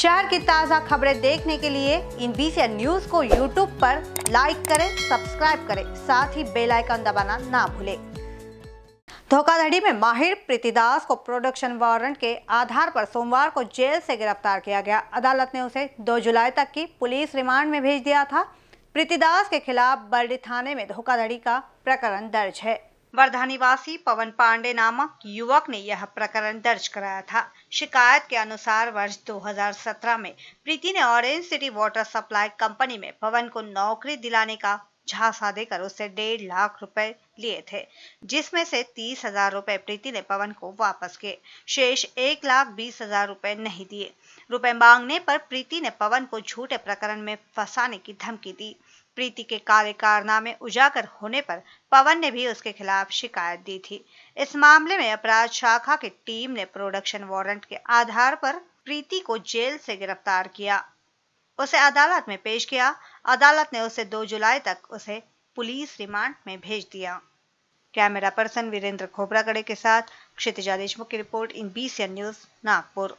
शहर की ताज़ा खबरें देखने के लिए इन बीसी न्यूज को यूट्यूब पर लाइक करें सब्सक्राइब करें साथ ही बेल आइकन दबाना ना भूलें धोखाधड़ी में माहिर प्रीतिदास को प्रोडक्शन वारंट के आधार पर सोमवार को जेल से गिरफ्तार किया गया अदालत ने उसे 2 जुलाई तक की पुलिस रिमांड में भेज दिया था प्रीतिदास के खिलाफ बर्डी थाने में धोखाधड़ी का प्रकरण दर्ज है वर्धा निवासी पवन पांडे नामक युवक ने यह प्रकरण दर्ज कराया था शिकायत के अनुसार वर्ष 2017 में प्रीति ने orange city water supply company में पवन को नौकरी दिलाने का झांसा देकर उससे डेढ़ लाख रुपए लिए थे जिसमें से तीस हजार रुपए प्रीति ने पवन को वापस किए शेष एक लाख बीस हजार रुपए नहीं दिए रुपए मांगने पर प्रीति ने पवन को झूठे प्रकरण में फंसाने की धमकी दी प्रीति के कार्य कारनामे उजागर होने पर पवन ने भी उसके खिलाफ शिकायत दी थी इस मामले में अपराध शाखा की टीम ने प्रोडक्शन वारंट के आधार पर प्रीति को जेल से गिरफ्तार किया उसे अदालत में पेश किया अदालत ने उसे 2 जुलाई तक उसे पुलिस रिमांड में भेज दिया कैमरा पर्सन वीरेंद्र खोबरागड़े के साथ क्षितिजा देशमुख की रिपोर्ट इन बी न्यूज नागपुर